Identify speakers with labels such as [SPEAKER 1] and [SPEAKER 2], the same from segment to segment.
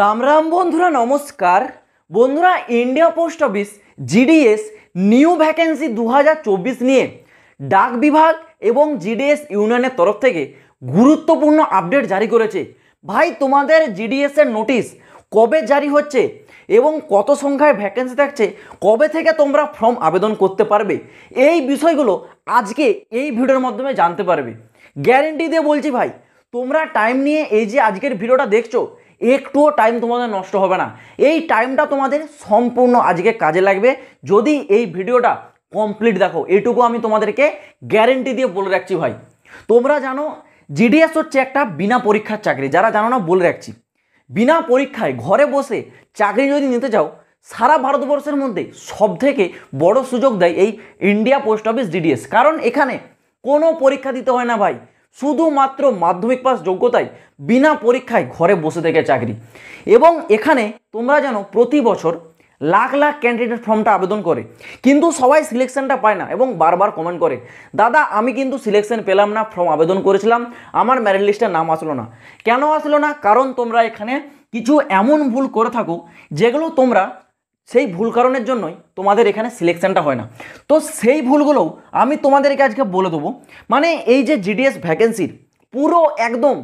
[SPEAKER 1] রাম রাম বন্ধুরা নমস্কার বন্ধুরা India post office GDS new vacancy দু নিয়ে ডাক বিভাগ এবং জিডিএস ইউনিয়নের তরফ থেকে গুরুত্বপূর্ণ আপডেট জারি করেছে ভাই তোমাদের জিডিএসের নোটিশ কবে জারি হচ্ছে এবং কত সংখ্যায় ভ্যাকেন্সি থাকছে কবে থেকে তোমরা ফর্ম আবেদন করতে পারবে এই বিষয়গুলো আজকে এই ভিডিওর মাধ্যমে জানতে পারবে গ্যারেন্টি দিয়ে বলছি ভাই তোমরা টাইম নিয়ে এই যে আজকের ভিডিওটা দেখছো একটুও টাইম তোমাদের নষ্ট হবে না এই টাইমটা তোমাদের সম্পূর্ণ আজকে কাজে লাগবে যদি এই ভিডিওটা কমপ্লিট দেখো এটুকু আমি তোমাদেরকে গ্যারেন্টি দিয়ে বলে রাখছি ভাই তোমরা জানো জিডিএস হচ্ছে একটা বিনা পরীক্ষার চাকরি যারা জানো না বলে রাখছি বিনা পরীক্ষায় ঘরে বসে চাকরি যদি নিতে চাও সারা ভারতবর্ষের মধ্যে সব থেকে বড় সুযোগ দেয় এই ইন্ডিয়া পোস্ট অফিস জিডিএস কারণ এখানে কোনো পরীক্ষা দিতে হয় না ভাই শুধুমাত্র মাধ্যমিক পাস যোগ্যতায় বিনা পরীক্ষায় ঘরে বসে থেকে চাকরি এবং এখানে তোমরা জানো প্রতি বছর লাখ লাখ ক্যান্ডিডেট ফর্মটা আবেদন করে কিন্তু সবাই সিলেকশনটা পায় না এবং বারবার কমেন্ট করে দাদা আমি কিন্তু সিলেকশন পেলাম না ফর্ম আবেদন করেছিলাম আমার ম্যারিট লিস্টের নাম আসলো না কেন আসলো না কারণ তোমরা এখানে কিছু এমন ভুল করে থাকো যেগুলো তোমরা সেই ভুল কারণের জন্যই তোমাদের এখানে সিলেকশানটা হয় না তো সেই ভুলগুলোও আমি তোমাদেরকে আজকে বলে দেবো মানে এই যে জিডিএস ভ্যাকেন্সির পুরো একদম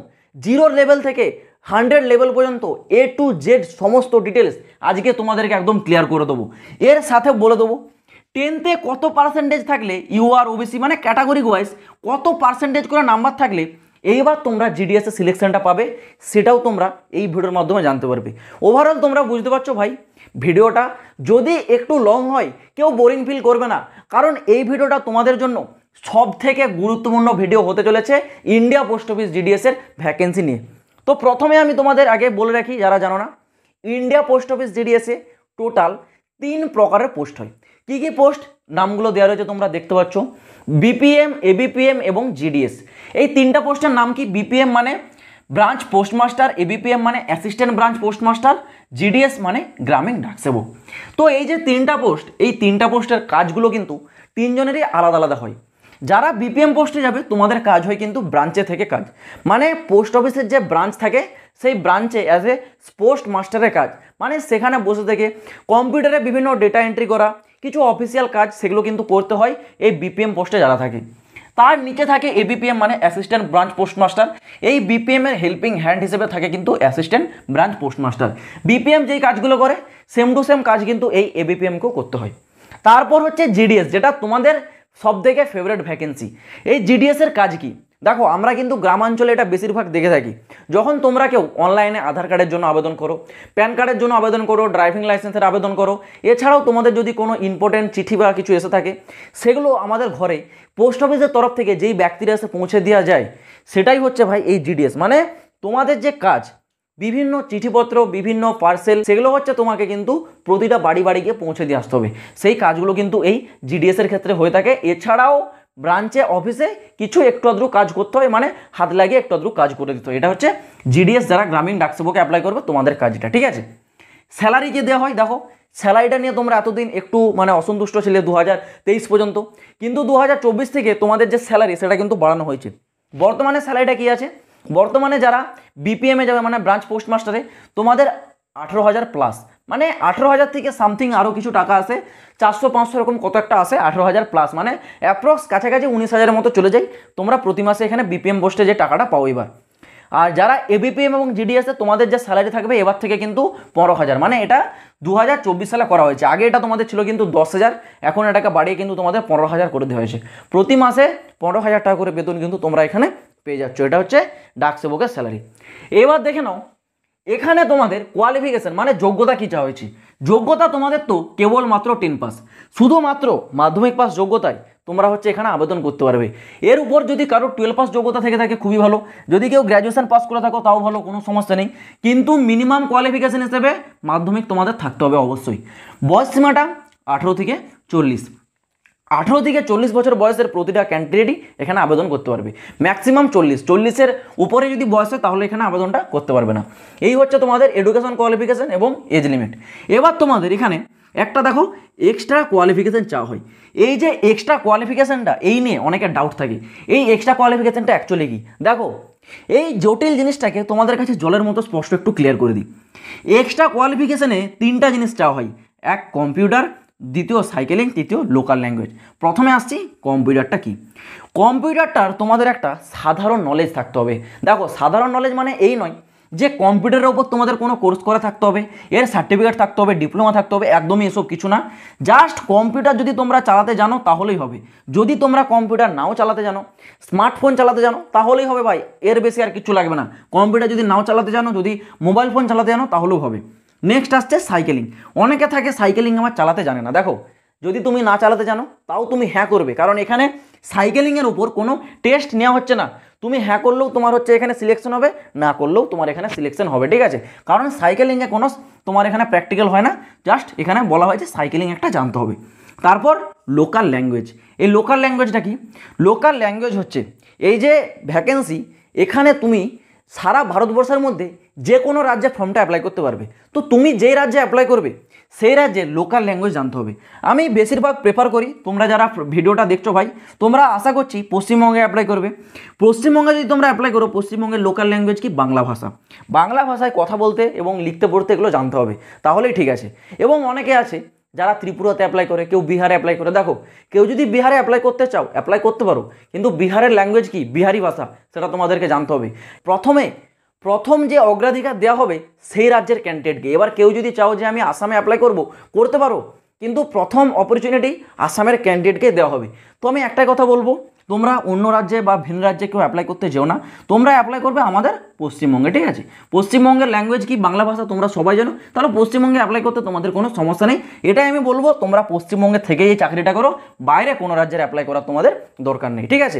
[SPEAKER 1] জিরো লেভেল থেকে হান্ড্রেড লেভেল পর্যন্ত এ টু জেড সমস্ত ডিটেলস আজকে তোমাদেরকে একদম ক্লিয়ার করে দেবো এর সাথে বলে দেবো টেনতে কত পার্সেন্টেজ থাকলে ইউ আর ওবিসি মানে ক্যাটাগরি ওয়াইজ কত পার্সেন্টেজ করে নাম্বার থাকলে এইবার তোমরা জিডিএসের সিলেকশানটা পাবে সেটাও তোমরা এই ভিডিওর মাধ্যমে জানতে পারবে ওভারঅল তোমরা বুঝতে পারছো ভাই ভিডিওটা যদি একটু লং হয় কেউ বোরিং ফিল করবে না কারণ এই ভিডিওটা তোমাদের জন্য সব থেকে গুরুত্বপূর্ণ ভিডিও হতে চলেছে ইন্ডিয়া পোস্ট অফিস জিডিএসের ভ্যাকেন্সি নিয়ে তো প্রথমে আমি তোমাদের আগে বলে রাখি যারা জানো না ইন্ডিয়া পোস্ট অফিস ডিডিএসে টোটাল তিন প্রকারের পোস্ট হয় কী কী পোস্ট নামগুলো দেওয়া রয়েছে তোমরা দেখতে পাচ্ছ বিপিএম এবিপিএম এবং জিডিএস এই তিনটা পোস্টের নাম কি বিপিএম মানে ব্রাঞ্চ পোস্টমাস্টার এবিপিএম মানে অ্যাসিস্ট্যান্ট ব্রাঞ্চ পোস্টমাস্টার জিডিএস মানে গ্রামীণ ডাকসেবক তো এই যে তিনটা পোস্ট এই তিনটা পোস্টের কাজগুলো কিন্তু তিনজনেরই আলাদা আলাদা হয় যারা বিপিএম পোস্টে যাবে তোমাদের কাজ হয় কিন্তু ব্রাঞ্চে থেকে কাজ মানে পোস্ট অফিসের যে ব্রাঞ্চ থাকে সেই ব্রাঞ্চে অ্যাজ এ পোস্ট মাস্টারের কাজ মানে সেখানে বসে থেকে কম্পিউটারে বিভিন্ন ডেটা এন্ট্রি করা কিছু অফিসিয়াল কাজ সেগুলো কিন্তু করতে হয় এই বিপিএম পোস্টে যারা থাকে তার নিচে থাকে এবিপিএম মানে অ্যাসিস্ট্যান্ট ব্রাঞ্চ পোস্টমাস্টার এই বিপিএম এর হেল্পিং হ্যান্ড হিসেবে থাকে কিন্তু অ্যাসিস্ট্যান্ট ব্রাঞ্চ পোস্টমাস্টার বিপিএম যেই কাজগুলো করে সেম টু সেম কাজ কিন্তু এই এবিপিএমকেও করতে হয় তারপর হচ্ছে জিডিএস যেটা তোমাদের সব থেকে ফেভারেট ভ্যাকেন্সি এই জিডিএসের কাজ কি দেখো আমরা কিন্তু গ্রামাঞ্চলে এটা বেশিরভাগ দেখে থাকি যখন তোমরা কেউ অনলাইনে আধার কার্ডের জন্য আবেদন করো প্যান কার্ডের জন্য আবেদন করো ড্রাইভিং লাইসেন্সের আবেদন করো এছাড়াও তোমাদের যদি কোনো ইম্পর্টেন্ট চিঠি বা কিছু এসে থাকে সেগুলো আমাদের ঘরে পোস্ট অফিসের তরফ থেকে যেই ব্যক্তিরা এসে পৌঁছে দেওয়া যায় সেটাই হচ্ছে ভাই এই জিডিএস মানে তোমাদের যে কাজ বিভিন্ন চিঠিপত্র বিভিন্ন পার্সেল সেগুলো হচ্ছে তোমাকে কিন্তু প্রতিটা বাড়ি বাড়ি গিয়ে পৌঁছে দিয়ে আসতে হবে সেই কাজগুলো কিন্তু এই জিডিএসের ক্ষেত্রে হয়ে থাকে এছাড়াও ব্রাঞ্চে অফিসে কিছু একটু আদ্রু কাজ করতে হয় মানে হাত লাগিয়ে একটু আদ্রু কাজ করে দিতে হয় এটা হচ্ছে জিডিএস যারা গ্রামীণ ডাকসেবকে অ্যাপ্লাই করবে তোমাদের কাজটা ঠিক আছে স্যালারি যে দেওয়া হয় দেখো স্যালারিটা নিয়ে তোমরা এতদিন একটু মানে অসন্তুষ্ট ছিলে দু হাজার পর্যন্ত কিন্তু দু থেকে তোমাদের যে স্যালারি সেটা কিন্তু বাড়ানো হয়েছে বর্তমানে স্যালারিটা কী আছে বর্তমানে যারা বিপিএমে যাবে মানে ব্রাঞ্চ পোস্টমাস্টারে তোমাদের আঠেরো হাজার প্লাস মানে আঠেরো হাজার থেকে সামথিং আরও কিছু টাকা আসে চারশো পাঁচশো এরকম কত একটা আসে আঠেরো হাজার প্লাস মানে অ্যাপ্রক্স কাছাকাছি উনিশ হাজারের মতো চলে যায় তোমরা প্রতি মাসে এখানে বিপিএম পোস্টে যে টাকাটা পাও এবার আর যারা এবিপিএম এবং জিডিএসে তোমাদের যে স্যালারি থাকবে এবার থেকে কিন্তু পনেরো হাজার মানে এটা দু হাজার চব্বিশ সালে করা হয়েছে আগে এটা তোমাদের ছিল কিন্তু দশ হাজার এখন এটাকে বাড়িয়ে কিন্তু তোমাদের পনেরো হাজার করে দেওয়া হয়েছে প্রতি মাসে পনেরো হাজার টাকা করে বেতন কিন্তু তোমরা এখানে পেয়ে যাচ্ছ এটা হচ্ছে ডাক সেবকের স্যালারি এবার দেখে নাও এখানে তোমাদের কোয়ালিফিকেশান মানে যোগ্যতা কী চাওয়া হয়েছে যোগ্যতা তোমাদের তো কেবলমাত্র টেন পাস শুধুমাত্র মাধ্যমিক পাস যোগ্যতায় তোমরা হচ্ছে এখানে আবেদন করতে পারবে এর উপর যদি কারো টুয়েলভ পাস যোগ্যতা থেকে থাকে খুবই ভালো যদি কেউ গ্র্যাজুয়েশান পাস করে থাকো তাও ভালো কোনো সমস্যা নেই কিন্তু মিনিমাম কোয়ালিফিকেশান হিসেবে মাধ্যমিক তোমাদের থাকতে হবে অবশ্যই বয়স সীমাটা আঠেরো থেকে চল্লিশ আঠেরো থেকে চল্লিশ বছর বয়সের প্রতিটা ক্যান্ডিডেটই এখানে আবেদন করতে পারবে ম্যাক্সিমাম চল্লিশ চল্লিশের উপরে যদি বয়স হয় তাহলে এখানে আবেদনটা করতে পারবে না এই হচ্ছে তোমাদের এডুকেশন কোয়ালিফিকেশান এবং এজ লিমিট এবার তোমাদের এখানে একটা দেখো এক্সট্রা কোয়ালিফিকেশান চাওয়া হয় এই যে এক্সট্রা কোয়ালিফিকেশানটা এই নিয়ে অনেকের ডাউট থাকে এই এক্সট্রা কোয়ালিফিকেশানটা অ্যাকচুয়ালি কী দেখো এই জটিল জিনিসটাকে তোমাদের কাছে জলের মতো স্পষ্ট একটু ক্লিয়ার করে দিই এক্সট্রা কোয়ালিফিকেশানে তিনটা জিনিস চাওয়া হয় এক কম্পিউটার দ্বিতীয় সাইকেলিং তৃতীয় লোকাল ল্যাঙ্গুয়েজ প্রথমে আসছি কম্পিউটারটা কি কম্পিউটারটার তোমাদের একটা সাধারণ নলেজ থাকতে হবে দেখো সাধারণ নলেজ মানে এই নয় যে কম্পিউটারের ওপর তোমাদের কোনো কোর্স করা থাকতে হবে এর সার্টিফিকেট থাকতে হবে ডিপ্লোমা থাকতে হবে একদমই এসব কিছু না জাস্ট কম্পিউটার যদি তোমরা চালাতে জানো তাহলেই হবে যদি তোমরা কম্পিউটার নাও চালাতে জানো স্মার্টফোন চালাতে জানো তাহলেই হবে ভাই এর বেশি আর কিছু লাগবে না কম্পিউটার যদি নাও চালাতে জানো যদি মোবাইল ফোন চালাতে জানো তাহলেও হবে নেক্সট আসছে সাইকেলিং অনেকে থাকে সাইকেলিং আমার চালাতে জানে না দেখো যদি তুমি না চালাতে জানো তাও তুমি হ্যাঁ করবে কারণ এখানে সাইকেলিংয়ের উপর কোনো টেস্ট নেওয়া হচ্ছে না তুমি হ্যাঁ করলেও তোমার হচ্ছে এখানে সিলেকশন হবে না করলেও তোমার এখানে সিলেকশন হবে ঠিক আছে কারণ সাইকেলিংয়ে কোনো তোমার এখানে প্র্যাকটিক্যাল হয় না জাস্ট এখানে বলা হয় যে সাইকেলিং একটা জানতে হবে তারপর লোকাল ল্যাঙ্গুয়েজ এই লোকাল ল্যাঙ্গুয়েজটা কি লোকাল ল্যাঙ্গুয়েজ হচ্ছে এই যে ভ্যাকেন্সি এখানে তুমি সারা ভারতবর্ষের মধ্যে যে কোনো রাজ্যে ফর্মটা অ্যাপ্লাই করতে পারবে তো তুমি যেই রাজ্যে অ্যাপ্লাই করবে সেই রাজ্যে লোকাল ল্যাঙ্গুয়েজ জানতে হবে আমি বেশিরভাগ প্রেফার করি তোমরা যারা ভিডিওটা দেখছো ভাই তোমরা আশা করছি পশ্চিমবঙ্গে অ্যাপ্লাই করবে পশ্চিমবঙ্গে যদি তোমরা অ্যাপ্লাই করো পশ্চিমবঙ্গের লোকাল ল্যাঙ্গুয়েজ কি বাংলা ভাষা বাংলা ভাষায় কথা বলতে এবং লিখতে পড়তে এগুলো জানতে হবে তাহলেই ঠিক আছে এবং অনেকে আছে যারা ত্রিপুরাতে অ্যাপ্লাই করে কেউ বিহারে অ্যাপ্লাই করে দেখো কেউ যদি বিহারে অ্যাপ্লাই করতে চাও অ্যাপ্লাই করতে পারো কিন্তু বিহারের ল্যাঙ্গুয়েজ কি বিহারি ভাষা সেটা তোমাদেরকে জানতে হবে প্রথমে প্রথম যে অগ্রাধিকার দেওয়া হবে সেই রাজ্যের ক্যান্ডিডেটকে এবার কেউ যদি চাও যে আমি আসামে অ্যাপ্লাই করব করতে পারো কিন্তু প্রথম অপরচুনিটি আসামের ক্যান্ডিডেটকে দেওয়া হবে তো আমি একটাই কথা বলবো তোমরা অন্য রাজ্যে বা ভিন রাজ্যে কেউ অ্যাপ্লাই করতে যেও না তোমরা অ্যাপ্লাই করবে আমাদের পশ্চিমবঙ্গে ঠিক আছে পশ্চিমবঙ্গের ল্যাঙ্গুয়েজ কি বাংলা ভাষা তোমরা সবাই জানো তাহলে পশ্চিমবঙ্গে অ্যাপ্লাই করতে তোমাদের কোনো সমস্যা নেই এটাই আমি বলবো তোমরা পশ্চিমবঙ্গে থেকেই এই চাকরিটা করো বাইরে কোনো রাজ্যের অ্যাপ্লাই করার তোমাদের দরকার নেই ঠিক আছে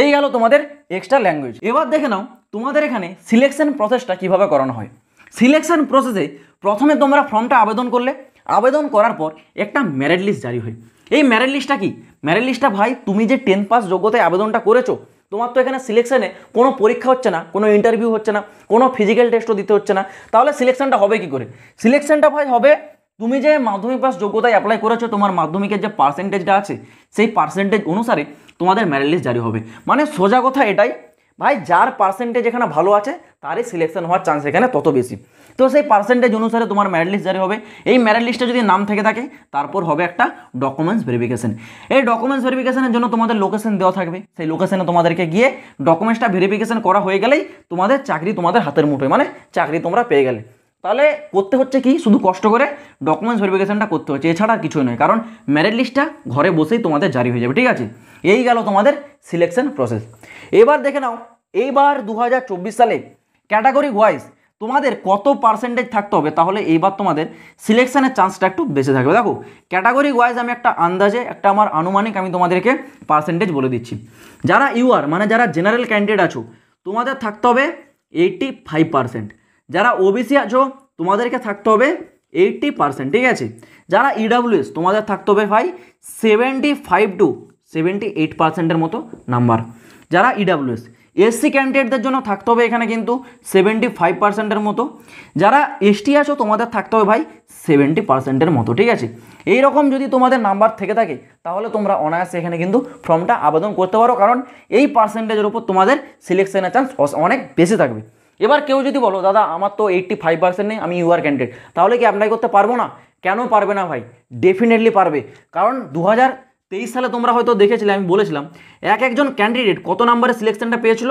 [SPEAKER 1] এই গেল তোমাদের এক্সট্রা ল্যাঙ্গুয়েজ এবার দেখে নাও তোমাদের এখানে সিলেকশন প্রসেসটা কিভাবে করানো হয় সিলেকশন প্রসেসে প্রথমে তোমরা ফর্মটা আবেদন করলে আবেদন করার পর একটা মেরিট লিস্ট জারি হয় এই ম্যারেট লিস্টটা কি ম্যারেট লিস্টটা ভাই তুমি যে টেন পাস যোগ্যতায় আবেদনটা করেছো তোমার তো এখানে সিলেকশানে কোনো পরীক্ষা হচ্ছে না কোনো ইন্টারভিউ হচ্ছে না কোনো ফিজিক্যাল টেস্টও দিতে হচ্ছে না তাহলে সিলেকশানটা হবে কি করে সিলেকশানটা ভাই হবে তুমি যে মাধ্যমিক পাস যোগ্যতায় অ্যাপ্লাই করেছো তোমার মাধ্যমিকের যে পার্সেন্টেজটা আছে সেই পার্সেন্টেজ অনুসারে তোমাদের ম্যারিট লিস্ট জারি হবে মানে সোজা কথা এটাই ভাই যার পার্সেন্টেজ এখানে ভালো আছে তারই সিলেকশন হওয়ার চান্স এখানে তত বেশি তো সেই পার্সেন্টেজ অনুসারে তোমার মেরিট লিস্ট জারি হবে এই মেরিট লিস্টে যদি নাম থেকে থাকে তারপর হবে একটা ডকুমেন্টস ভেরিফিকেশন এই ডকুমেন্টস ভেরিফিকেশনের জন্য তোমাদের লোকেশন দেওয়া থাকবে সেই লোকেশনে তোমাদেরকে গিয়ে ডকুমেন্টসটা ভেরিফিকেশন করা হয়ে গেলেই তোমাদের চাকরি তোমাদের হাতের মুঠোয় মানে চাকরি তোমরা পেয়ে গেলে তাহলে করতে হচ্ছে কি শুধু কষ্ট করে ডকুমেন্টস ভেরিফিকেশনটা করতে হচ্ছে এছাড়া আর কিছুই নয় কারণ মেরিট লিস্টটা ঘরে বসেই তোমাদের জারি হয়ে যাবে ঠিক আছে এই গেল তোমাদের সিলেকশন প্রসেস এবার দেখে নাও এইবার দু সালে ক্যাটাগরি ওয়াইজ তোমাদের কত পার্সেন্টেজ থাকতে হবে তাহলে এইবার তোমাদের সিলেকশানের চান্সটা একটু বেঁচে থাকবে দেখো ক্যাটাগরি ওয়াইজ আমি একটা আন্দাজে একটা আমার আনুমানিক আমি তোমাদেরকে পার্সেন্টেজ বলে দিচ্ছি যারা ইউআর মানে যারা জেনারেল ক্যান্ডিডেট আছো তোমাদের থাকতে হবে এইটটি ফাইভ পার্সেন্ট যারা ওবিসি আছো তোমাদেরকে থাকতে হবে এইটটি পার্সেন্ট ঠিক আছে যারা ইডাব্লিউএস e তোমাদের থাকতে হবে ভাই seventy five to seventy eight পার্সেন্টের মতো নাম্বার যারা ইডাব্লিউএস e এসসি ক্যান্ডিডেটদের জন্য থাকতে হবে এখানে কিন্তু সেভেন্টি ফাইভ পার্সেন্টের মতো যারা এসটি আছো তোমাদের থাকতে হবে ভাই সেভেন্টি পার্সেন্টের মতো ঠিক আছে এই রকম যদি তোমাদের নাম্বার থেকে থাকে তাহলে তোমরা অনায়াসে এখানে কিন্তু ফর্মটা আবেদন করতে পারো কারণ এই পার্সেন্টেজের উপর তোমাদের সিলেকশনের চান্স অনেক বেশি থাকবে এবার কেউ যদি বলো দাদা আমার তো এইট্টি ফাইভ পার্সেন্ট নেই আমি ইউআর ক্যান্ডিডেট তাহলে কি অ্যাপ্লাই করতে পারবো না কেন পারবে না ভাই ডেফিনেটলি পারবে কারণ দু তেইশ সালে তোমরা হয়তো দেখেছিলে আমি বলেছিলাম এক একজন ক্যান্ডিডেট কত নাম্বারের সিলেকশনটা পেয়েছিল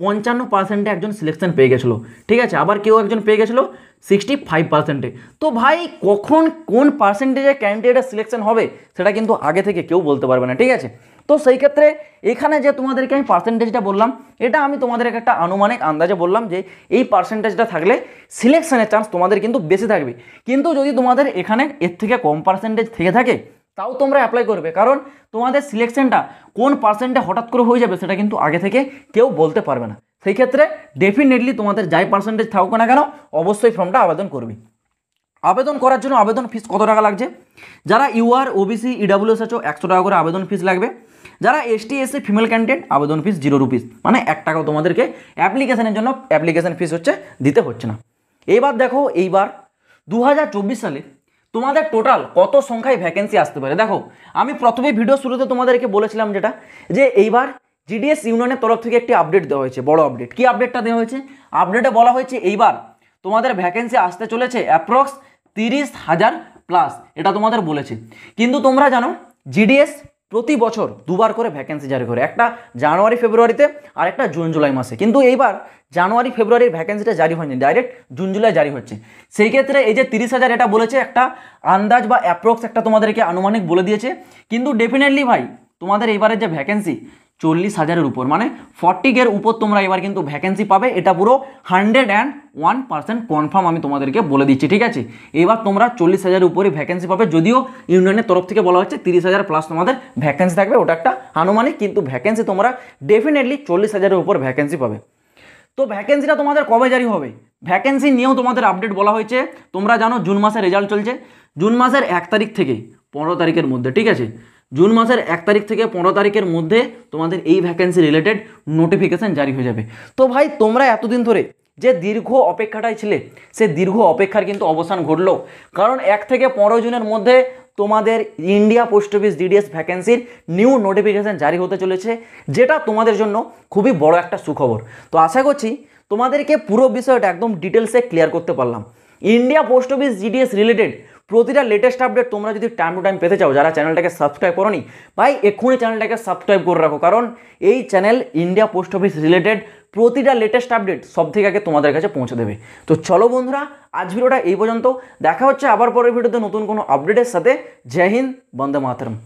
[SPEAKER 1] পঞ্চান্ন পার্সেন্টে একজন সিলেকশন পেয়ে গেছিলো ঠিক আছে আবার কেউ একজন পেয়ে গেছিলো সিক্সটি ফাইভ পার্সেন্টে তো ভাই কখন কোন পার্সেন্টেজে ক্যান্ডিডেটের সিলেকশন হবে সেটা কিন্তু আগে থেকে কেউ বলতে পারবে না ঠিক আছে তো সেই ক্ষেত্রে এখানে যে তোমাদেরকে আমি পার্সেন্টেজটা বললাম এটা আমি তোমাদের একটা আনুমানিক আন্দাজে বললাম যে এই পার্সেন্টেজটা থাকলে সিলেকশানের চান্স তোমাদের কিন্তু বেশি থাকবে কিন্তু যদি তোমাদের এখানে এর থেকে কম পার্সেন্টেজ থেকে থাকে তাও তোমরা অ্যাপ্লাই করবে কারণ তোমাদের সিলেকশনটা কোন পার্সেন্টে হঠাৎ করে হয়ে যাবে সেটা কিন্তু আগে থেকে কেউ বলতে পারবে না সেই ক্ষেত্রে ডেফিনেটলি তোমাদের যাই পার্সেন্টেজ থাকুক না কেন অবশ্যই ফর্মটা আবেদন করবে আবেদন করার জন্য আবেদন ফিস কত টাকা লাগছে যারা ইউআর ওবিসি ইডাব্লিউএস আছো একশো টাকা করে আবেদন ফিস লাগবে যারা এসটি এসসি ফিমেল ক্যান্ডিডেট আবেদন ফিস জিরো রুপিস মানে এক টাকাও তোমাদেরকে অ্যাপ্লিকেশনের জন্য অ্যাপ্লিকেশন ফিস হচ্ছে দিতে হচ্ছে না এইবার দেখো এইবার দু সালে তোমাদের টোটাল কত সংখ্যায় ভ্যাকেন্সি আসতে পারে দেখো আমি প্রথমে ভিডিও শুরুতে তোমাদেরকে বলেছিলাম যেটা যে এইবার জিডিএস ইউনিয়নের তরফ থেকে একটি আপডেট দেওয়া হয়েছে বড় আপডেট কি আপডেটটা দেওয়া হয়েছে আপডেটে বলা হয়েছে এইবার তোমাদের ভ্যাকেন্সি আসতে চলেছে অ্যাপ্রক্স তিরিশ হাজার প্লাস এটা তোমাদের বলেছে কিন্তু তোমরা জানো জিডিএস প্রতি বছর দুবার করে ভ্যাকেন্সি জারি করে একটা জানুয়ারি ফেব্রুয়ারিতে আর একটা জুন জুলাই মাসে কিন্তু এইবার জানুয়ারি ফেব্রুয়ারির ভ্যাকেন্সিটা জারি হয়নি ডাইরেক্ট জুন জুলাই জারি হচ্ছে সেই ক্ষেত্রে এই যে তিরিশ হাজার এটা বলেছে একটা আন্দাজ বা অ্যাপ্রক্স একটা তোমাদেরকে আনুমানিক বলে দিয়েছে কিন্তু ডেফিনেটলি ভাই তোমাদের এইবারের যে ভ্যাকেন্সি চল্লিশ হাজারের উপর মানে ফর্টি উপর তোমরা এবার কিন্তু ভ্যাকেন্সি পাবে এটা পুরো hundred and one percent confirm আমি তোমাদেরকে বলে দিচ্ছি ঠিক আছে এবার তোমরা চল্লিশ হাজারের উপরে ভ্যাকেন্সি পাবে যদিও ইউনিয়নের তরফ থেকে বলা হচ্ছে তিরিশ হাজার প্লাস তোমাদের ভ্যাকেন্সি থাকবে ওটা একটা আনুমানিক কিন্তু ভ্যাকেন্সি তোমরা ডেফিনেটলি চল্লিশ হাজারের উপর ভ্যাকেন্সি পাবে তো ভ্যাকেন্সিটা তোমাদের কবে জারি হবে ভ্যাকেন্সি নিয়েও তোমাদের আপডেট বলা হয়েছে তোমরা জানো জুন মাসের রেজাল্ট চলছে জুন মাসের এক তারিখ থেকে পনেরো তারিখের মধ্যে ঠিক আছে জুন মাসের এক তারিখ থেকে পনেরো তারিখের মধ্যে তোমাদের এই ভ্যাকেন্সি রিলেটেড নোটিফিকেশান জারি হয়ে যাবে তো ভাই তোমরা এতদিন ধরে যে দীর্ঘ অপেক্ষাটাই ছিলে সে দীর্ঘ অপেক্ষার কিন্তু অবসান ঘটলো কারণ এক থেকে পনেরো জুনের মধ্যে তোমাদের ইন্ডিয়া পোস্ট অফিস ডিডিএস ভ্যাকেন্সির নিউ নোটিফিকেশান জারি হতে চলেছে যেটা তোমাদের জন্য খুবই বড় একটা সুখবর তো আশা করছি তোমাদেরকে পুরো বিষয়টা একদম ডিটেলসে ক্লিয়ার করতে পারলাম India post office GDS related প্রতিটা লেটেস্ট আপডেট তোমরা যদি টাইম টু টাইম পেতে চাও যারা চ্যানেলটাকে সাবস্ক্রাইব করো ভাই এক্ষুনি চ্যানেলটাকে সাবস্ক্রাইব করে রাখো কারণ এই channel India post office related প্রতিটা লেটেস্ট আপডেট সব থেকে আগে তোমাদের কাছে পৌঁছে দেবে তো চলো বন্ধুরা আজ ভিডিওটা এই পর্যন্ত দেখা হচ্ছে আবার পরের ভিডিওতে নতুন কোনো আপডেটের সাথে জয় হিন্দ বন্দে মাতরম